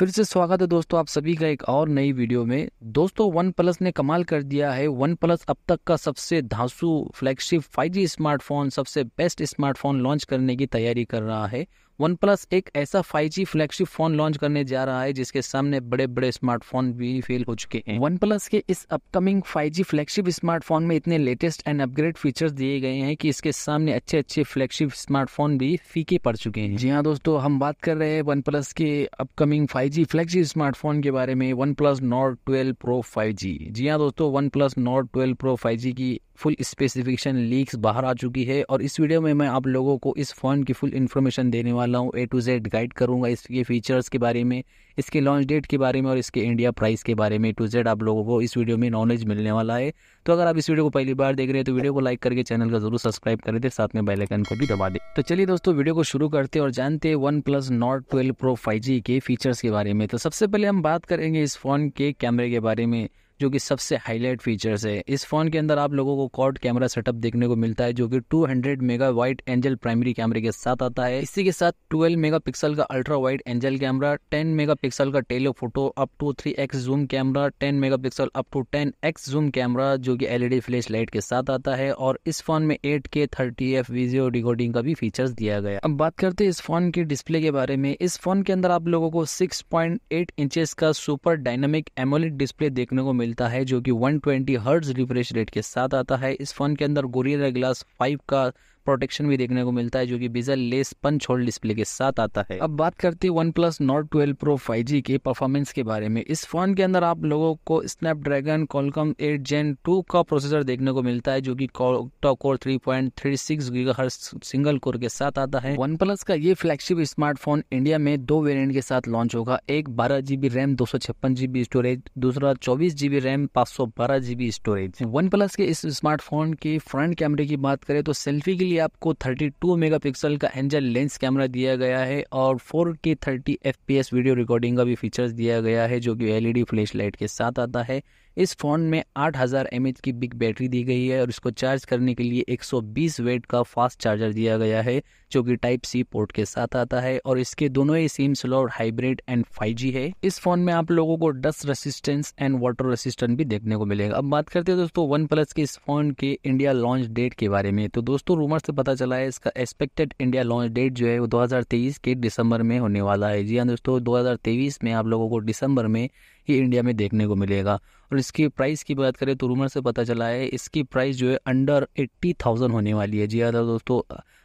फिर से स्वागत है दोस्तों आप सभी का एक और नई वीडियो में दोस्तों वन प्लस ने कमाल कर दिया है वन प्लस अब तक का सबसे धांसू फ्लैगशिप 5G स्मार्टफोन सबसे बेस्ट स्मार्टफोन लॉन्च करने की तैयारी कर रहा है वन प्लस एक ऐसा five G flagship phone launch करने जा रहा है जिसके सामने बड़े बड़े स्मार्टफोन भी फेल हो चुके हैं वन प्लस के इस upcoming five G flagship smartphone में इतने लेटेस्ट एंड अपग्रेड फीचर्स दिए गए हैं कि इसके सामने अच्छे अच्छे फ्लैगशिप स्मार्टफोन भी फीके पड़ चुके हैं जी हाँ दोस्तों हम बात कर रहे हैं वन प्लस के upcoming five G flagship smartphone के बारे में OnePlus note twelve pro five G हाँ दोस्तों OnePlus note twelve pro five G की फुल स्पेसिफिकेशन लीक्स बाहर आ चुकी है और इस वीडियो में मैं आप लोगों को इस फ़ोन की फुल इन्फॉर्मेशन देने वाला हूँ ए टू जेड गाइड करूँगा इसके फीचर्स के बारे में इसके लॉन्च डेट के बारे में और इसके इंडिया प्राइस के बारे में ए टू जेड आप लोगों को इस वीडियो में नॉलेज मिलने वाला है तो अगर आप इस वीडियो को पहली बार देख रहे हैं तो वीडियो को लाइक करके चैनल का जरूर सब्सक्राइब कर दे साथ में बेलाइकन को भी दबा दे तो चलिए दोस्तों वीडियो को शुरू करते और जानते हैं OnePlus note twelve pro five के फीचर्स के बारे में तो सबसे पहले हम बात करेंगे इस फ़ोन के कैमरे के बारे में जो कि सबसे हाईलाइट फीचर्स है इस फ़ोन के अंदर आप लोगों को कॉर्ड कैमरा सेटअप देखने को मिलता है जो कि 200 मेगा वाइट एंजल प्राइमरी कैमरे के साथ आता है इसी के साथ 12 मेगापिक्सल का ultra wide angle camera 10 megapixel का telephoto up to three X zoom camera 10 megapixel up to X zoom camera जो कि एलईडी फ्लैश लाइट के साथ आता है और इस फोन में 8K के वीडियो रिकॉर्डिंग का भी फीचर्स दिया गया अब बात करते हैं इस फोन के डिस्प्ले के बारे में इस फोन के अंदर आप लोगों को 6.8 इंचेस का सुपर डायनामिक एमोलिक डिस्प्ले देखने को मिल मिलता है जो कि 120 हर्ट्ज रिफ्रेश रेट के साथ आता है इस फ़ोन के अंदर गोरिल्ला ग्लास 5 का प्रोटेक्शन भी देखने को मिलता है जो कि bezel less punch hole display के साथ आता है अब बात करते हैं OnePlus note twelve pro five G के परफॉर्मेंस के बारे में इस फोन के अंदर आप लोगों को Snapdragon Qualcomm eight gen two का प्रोसेसर देखने को मिलता है जो कि core three point three six single core के साथ आता है वन प्लस का ये फ्लैगशिप स्मार्टफोन इंडिया में दो वेरियंट के साथ लॉन्च होगा एक बारह जीबी रैम दो सौ छप्पन जीबी स्टोरेज दूसरा चौबीस जीबी रैम पाँच सौ बारह जीबी स्टोरेज वन प्लस के इस स्मार्टफोन के फ्रंट कैमरे की बात करें तो सेल्फी के लिए आपको 32 मेगापिक्सल का एंजल लेंस कैमरा दिया गया है और 4K 30 FPS वीडियो रिकॉर्डिंग का भी फीचर्स दिया गया है जो कि एलईडी फ्लैश लाइट के साथ आता है इस फ़ोन में 8000 हज़ार की बिग बैटरी दी गई है और इसको चार्ज करने के लिए 120 वेट का फास्ट चार्जर दिया गया है जो कि टाइप सी पोर्ट के साथ आता है और इसके दोनों ही SIM slot hybrid and 5G है इस फ़ोन में आप लोगों को dust resistance and water resistant भी देखने को मिलेगा अब बात करते हैं दोस्तों वन प्लस के इस फ़ोन के इंडिया लॉन्च डेट के बारे में तो दोस्तों रूमर से पता चला है इसका एक्सपेक्टेड इंडिया लॉन्च डेट जो है वो दो के दिसंबर में होने वाला है जी हाँ दोस्तों दो में आप लोगों को दिसंबर में ये इंडिया में देखने को मिलेगा और इसकी प्राइस की बात करें तो रूमर से पता चला है इसकी प्राइस जो है अंडर एट्टी थाउजेंड होने वाली है जी हाँ तो दोस्तों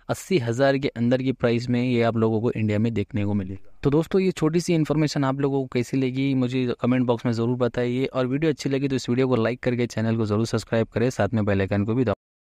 अस्सी हज़ार के अंदर की प्राइस में ये आप लोगों को इंडिया में देखने को मिलेगा तो दोस्तों ये छोटी सी इन्फॉर्मेशन आप लोगों को कैसी लगी मुझे कमेंट बॉक्स में ज़रूर बताइए और वीडियो अच्छी लगी तो इस वीडियो को लाइक करके चैनल को ज़रूर सब्सक्राइब करें साथ में बेलाइकन को भी